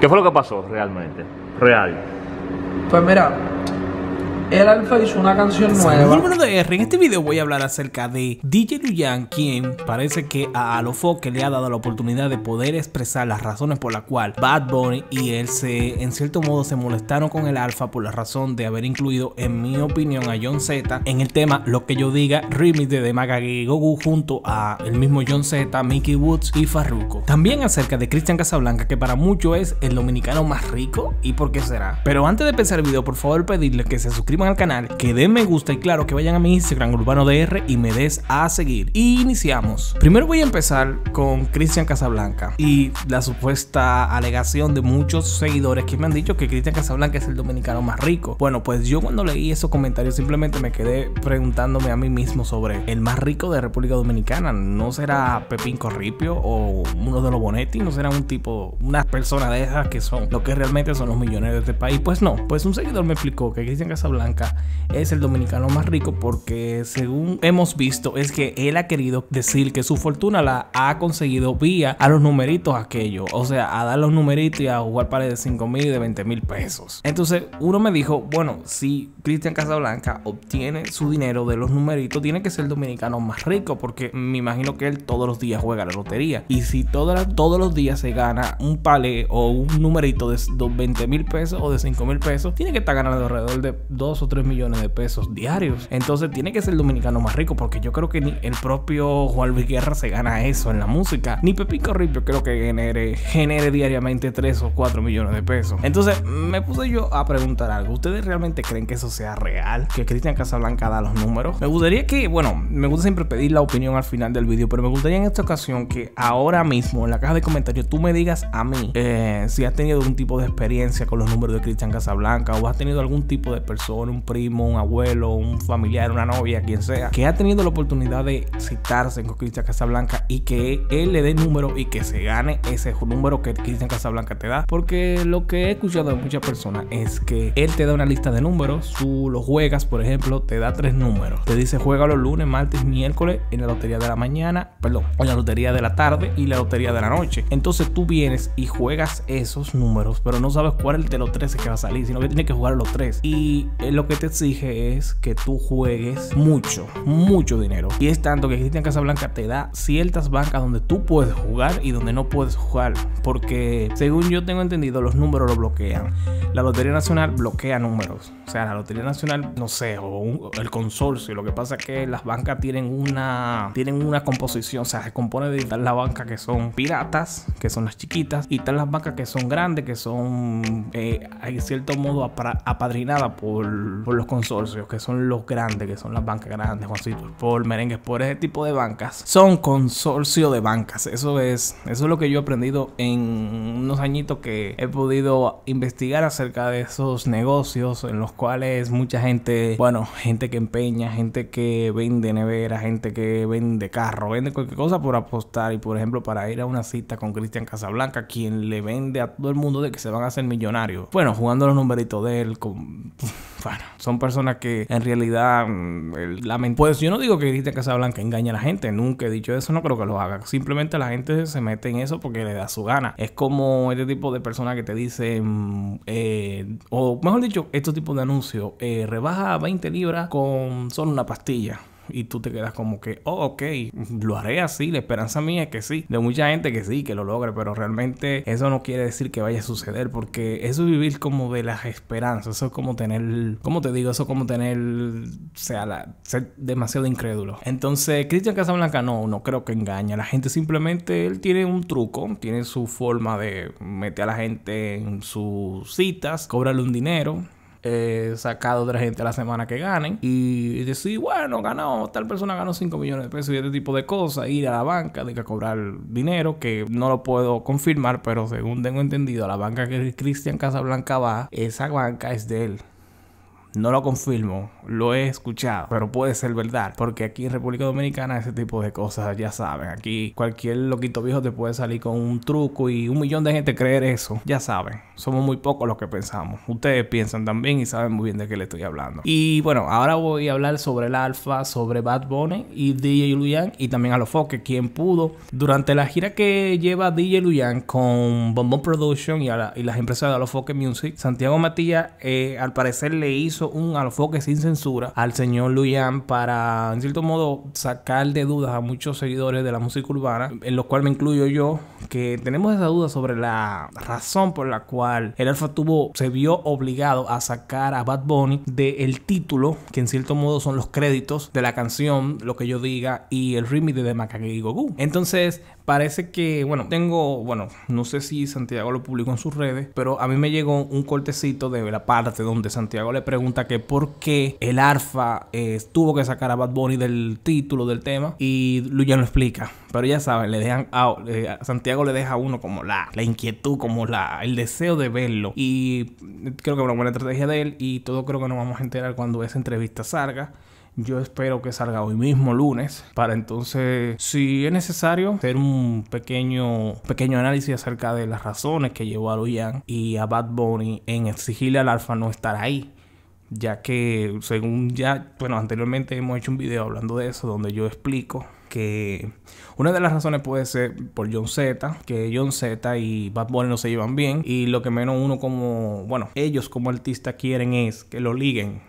¿Qué fue lo que pasó realmente? Real. Pues mira, el Alfa hizo una canción nueva. R. En este video voy a hablar acerca de DJ Luyan, quien parece que a que le ha dado la oportunidad de poder expresar las razones por las cuales Bad Bunny y él se, en cierto modo, se molestaron con el Alfa por la razón de haber incluido, en mi opinión, a John Z en el tema Lo que yo diga, remix de Maga Gogu junto a el mismo John Z, Mickey Woods y Farruko. También acerca de Christian Casablanca, que para muchos es el dominicano más rico y por qué será. Pero antes de empezar el video, por favor pedirle que se suscriban al canal, que den me gusta y claro que vayan a mi Instagram urbano UrbanoDR y me des a seguir. Y iniciamos. Primero voy a empezar con Cristian Casablanca y la supuesta alegación de muchos seguidores que me han dicho que Cristian Casablanca es el dominicano más rico. Bueno, pues yo cuando leí esos comentarios simplemente me quedé preguntándome a mí mismo sobre el más rico de República Dominicana. ¿No será Pepín Corripio o uno de los Bonetti? ¿No será un tipo, una persona de esas que son lo que realmente son los millonarios de este país? Pues no, pues un seguidor me explicó que Cristian Casablanca es el dominicano más rico porque según hemos visto es que él ha querido decir que su fortuna la ha conseguido vía a los numeritos aquello, o sea, a dar los numeritos y a jugar pares de 5 mil y de 20 mil pesos. Entonces uno me dijo, bueno, si Cristian Casablanca obtiene su dinero de los numeritos, tiene que ser el dominicano más rico porque me imagino que él todos los días juega la lotería y si todos los días se gana un palé o un numerito de 20 mil pesos o de 5 mil pesos, tiene que estar ganando alrededor de 2 o 3 millones de pesos diarios. Entonces tiene que ser el dominicano más rico porque yo creo que ni el propio Juan Luis Guerra se gana eso en la música. Ni Pepito Ripio creo que genere, genere diariamente 3 o 4 millones de pesos. Entonces me puse yo a preguntar algo. ¿Ustedes realmente creen que eso sea real? ¿Que Cristian Casablanca da los números? Me gustaría que, bueno, me gusta siempre pedir la opinión al final del vídeo, pero me gustaría en esta ocasión que ahora mismo en la caja de comentarios tú me digas a mí eh, si has tenido algún tipo de experiencia con los números de Cristian Casablanca o has tenido algún tipo de persona un primo, un abuelo, un familiar, una novia, quien sea, que ha tenido la oportunidad de citarse en Cristian Casablanca y que él le dé número y que se gane ese número que Cristian Casablanca te da. Porque lo que he escuchado de muchas personas es que él te da una lista de números, tú lo juegas, por ejemplo, te da tres números. Te dice juega los lunes, martes, miércoles en la lotería de la mañana, perdón, en la lotería de la tarde y la lotería de la noche. Entonces tú vienes y juegas esos números, pero no sabes cuál es el de los 13 que va a salir, sino que tiene que jugar los tres. Y el lo que te exige es que tú juegues mucho, mucho dinero. Y es tanto que Cristian Casablanca te da ciertas bancas donde tú puedes jugar y donde no puedes jugar. Porque según yo tengo entendido, los números lo bloquean. La Lotería Nacional bloquea números. O sea, la Lotería Nacional, no sé, o el consorcio. Lo que pasa es que las bancas tienen una, tienen una composición. O sea, se compone de tal la banca que son piratas, que son las chiquitas, y tal las bancas que son grandes, que son, eh, en cierto modo, apadrinadas por por los consorcios, que son los grandes, que son las bancas grandes, Juancito, por merengues, por ese tipo de bancas. Son consorcio de bancas. Eso es, eso es lo que yo he aprendido en unos añitos que he podido investigar acerca de esos negocios en los cuales mucha gente, bueno, gente que empeña, gente que vende nevera, gente que vende carro, vende cualquier cosa por apostar. Y por ejemplo, para ir a una cita con Cristian Casablanca, quien le vende a todo el mundo de que se van a hacer millonarios. Bueno, jugando los numeritos de él con Son personas que en realidad mm, Pues yo no digo que hablan que engaña a la gente, nunca he dicho eso, no creo que lo haga. Simplemente la gente se mete en eso porque le da su gana. Es como este tipo de personas que te dicen, mm, eh, o mejor dicho, estos tipos de anuncios, eh, rebaja 20 libras con solo una pastilla. Y tú te quedas como que, oh, ok, lo haré así. La esperanza mía es que sí. De mucha gente que sí, que lo logre, pero realmente eso no quiere decir que vaya a suceder, porque eso es vivir como de las esperanzas. Eso es como tener, ¿cómo te digo? Eso es como tener, o sea, ser demasiado incrédulo. Entonces, Christian Casablanca no, no creo que engaña. La gente simplemente, él tiene un truco, tiene su forma de meter a la gente en sus citas, cobrarle un dinero eh, sacado de la otra gente la semana que ganen y decir, bueno, ganó tal persona ganó 5 millones de pesos y este tipo de cosas, ir a la banca, de que cobrar dinero, que no lo puedo confirmar, pero según tengo entendido, la banca que Cristian Casablanca va, esa banca es de él. No lo confirmo, lo he escuchado, pero puede ser verdad, porque aquí en República Dominicana ese tipo de cosas, ya saben, aquí cualquier loquito viejo te puede salir con un truco y un millón de gente creer eso, ya saben, somos muy pocos los que pensamos, ustedes piensan también y saben muy bien de qué le estoy hablando. Y bueno, ahora voy a hablar sobre el Alfa, sobre Bad Bunny y DJ Luyan y también a los Foques, quien pudo, durante la gira que lleva DJ Luyan con Bombón Production y, la, las empresas de los Music, Santiago Matías eh, al parecer le hizo un enfoque sin censura al señor Luyan para, en cierto modo, sacar de dudas a muchos seguidores de la música urbana, en los cual me incluyo yo, que tenemos esa duda sobre la razón por la cual el Alfa tuvo, se vio obligado a sacar a Bad Bunny del título, que en cierto modo son los créditos de la canción, lo que yo diga, y el remix de Macaque Goku. Entonces, Parece que, bueno, tengo, bueno, no sé si Santiago lo publicó en sus redes, pero a mí me llegó un cortecito de la parte donde Santiago le pregunta que por qué el ARFA eh, tuvo que sacar a Bad Bunny del título del tema y ya lo explica. Pero ya saben, le dejan a, Santiago le deja a uno como la, la inquietud, como la, el deseo de verlo. Y creo que es una buena estrategia de él y todo creo que nos vamos a enterar cuando esa entrevista salga. Yo espero que salga hoy mismo, lunes, para entonces, si es necesario, hacer un pequeño, pequeño análisis acerca de las razones que llevó a Luian y a Bad Bunny en exigirle al Alfa no estar ahí. Ya que, según ya, bueno, anteriormente hemos hecho un video hablando de eso, donde yo explico que una de las razones puede ser por John Z, que John Z y Bad Bunny no se llevan bien y lo que menos uno como, bueno, ellos como artistas quieren es que lo liguen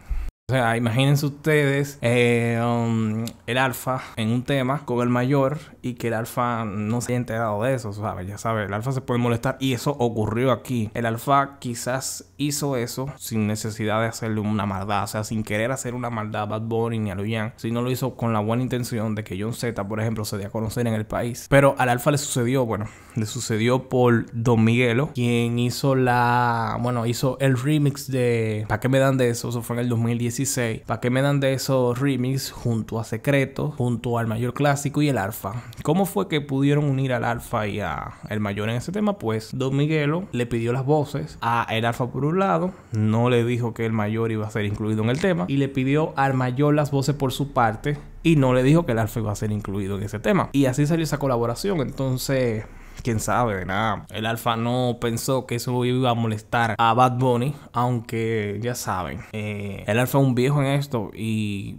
o sea, imagínense ustedes eh, um, el alfa en un tema con el mayor y que el alfa no se haya enterado de eso, ¿sabes? Ya sabes, el alfa se puede molestar y eso ocurrió aquí. El alfa quizás hizo eso sin necesidad de hacerle una maldad, o sea, sin querer hacer una maldad a Bad Bunny ni a Si no lo hizo con la buena intención de que John Z, por ejemplo, se dé a conocer en el país. Pero al alfa le sucedió, bueno, le sucedió por Don Miguelo, quien hizo la, bueno, hizo el remix de ¿Para qué me dan de eso? Eso fue en el 2017 ¿Para qué me dan de esos remix junto a Secreto, junto al Mayor Clásico y el Alfa? ¿Cómo fue que pudieron unir al Alfa y a el Mayor en ese tema? Pues Don Miguelo le pidió las voces a el Alfa por un lado, no le dijo que el Mayor iba a ser incluido en el tema y le pidió al Mayor las voces por su parte y no le dijo que el Alfa iba a ser incluido en ese tema. Y así salió esa colaboración. Entonces, quién sabe, nada. El Alfa no pensó que eso iba a molestar a Bad Bunny, aunque ya saben, eh, el Alfa es un viejo en esto y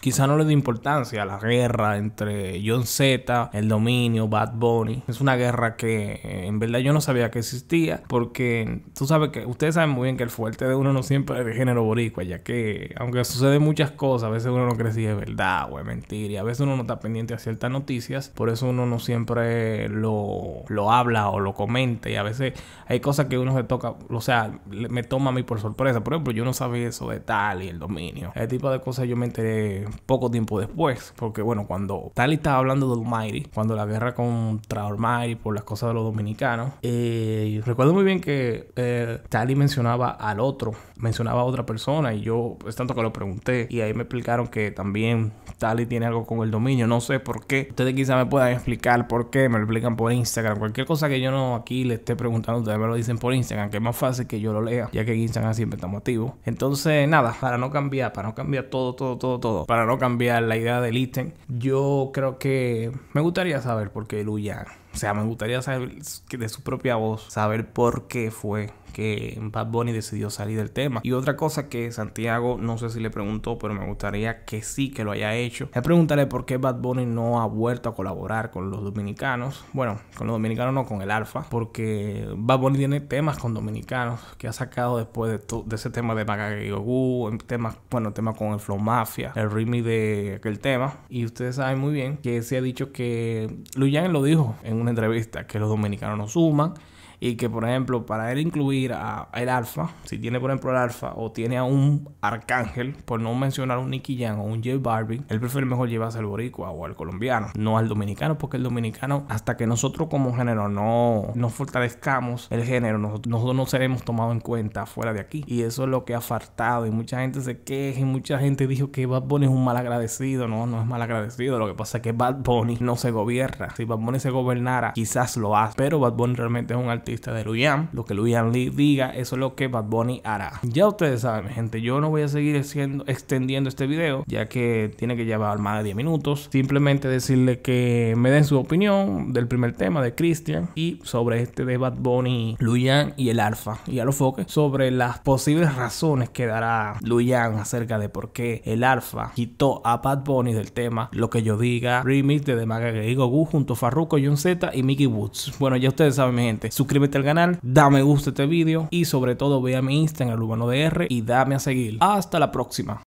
quizá no le dio importancia a la guerra entre John Z, el dominio, Bad Bunny. Es una guerra que eh, en verdad yo no sabía que existía porque tú sabes que ustedes saben muy bien que el fuerte de uno no siempre es de género boricua, ya que aunque sucede muchas cosas, a veces uno no cree si es verdad o es mentira y a veces uno no está pendiente a ciertas noticias, por eso uno no siempre lo, lo habla o lo comenta y a veces hay cosas que uno se toca, o sea, me toma a mí por sorpresa. Por ejemplo, yo no sabía eso de tal y el dominio. Ese tipo de cosas yo me enteré poco tiempo después, porque bueno, cuando Tali estaba hablando de Almighty, cuando la guerra contra Almighty por las cosas de los dominicanos, eh, recuerdo muy bien que eh, Tali mencionaba al otro, mencionaba a otra persona y yo es pues, tanto que lo pregunté y ahí me explicaron que también Tali tiene algo con el dominio, no sé por qué, ustedes quizá me puedan explicar por qué, me lo explican por Instagram, cualquier cosa que yo no aquí le esté preguntando, ustedes me lo dicen por Instagram, que es más fácil que yo lo lea, ya que Instagram siempre está motivo. Entonces, nada, para no cambiar, para no cambiar todo, todo, todo, todo, para para no cambiar la idea del ítem. yo creo que me gustaría saber por qué Luya... O sea, me gustaría saber de su propia voz, saber por qué fue que Bad Bunny decidió salir del tema. Y otra cosa que Santiago, no sé si le preguntó, pero me gustaría que sí que lo haya hecho, es preguntarle por qué Bad Bunny no ha vuelto a colaborar con los dominicanos. Bueno, con los dominicanos no, con el Alfa, porque Bad Bunny tiene temas con dominicanos que ha sacado después de, ese tema de y temas, bueno, temas con el Flow Mafia, el remix de aquel tema. Y ustedes saben muy bien que se ha dicho que Luian lo dijo en una entrevista, que los dominicanos no suman y que, por ejemplo, para él incluir a, el alfa, si tiene, por ejemplo, el alfa o tiene a un arcángel, por no mencionar un Nicky Jan o un Jay Barbie, él prefiere mejor llevarse al boricua o al colombiano, no al dominicano, porque el dominicano, hasta que nosotros como género no, fortalezcamos el género, nosotros, no seremos tomados en cuenta fuera de aquí. Y eso es lo que ha faltado. Y mucha gente se queja y mucha gente dijo que Bad Bunny es un mal agradecido. No, no es mal agradecido. Lo que pasa es que Bad Bunny no se gobierna. Si Bad Bunny se gobernara, quizás lo hace. Pero Bad Bunny realmente es un artista de Luyan. Lo que Luyan Lee diga, eso es lo que Bad Bunny hará. Ya ustedes saben, gente, yo no voy a seguir extendiendo este video, ya que tiene que llevar más de 10 minutos. Simplemente decirle que me den su opinión del primer tema de Christian y sobre este de Bad Bunny, Luyan y el Alfa y a foques sobre las posibles razones que dará Luyan acerca de por qué el Alfa quitó a Bad Bunny del tema Lo que yo diga, remix de Demaga Gu junto a Farruko, John Z y Mickey Woods. Bueno, ya ustedes saben, gente, Suscríbete suscríbete al canal, dame me gusta este vídeo y sobre todo ve a mi Instagram, el humano DR, y dame a seguir. Hasta la próxima.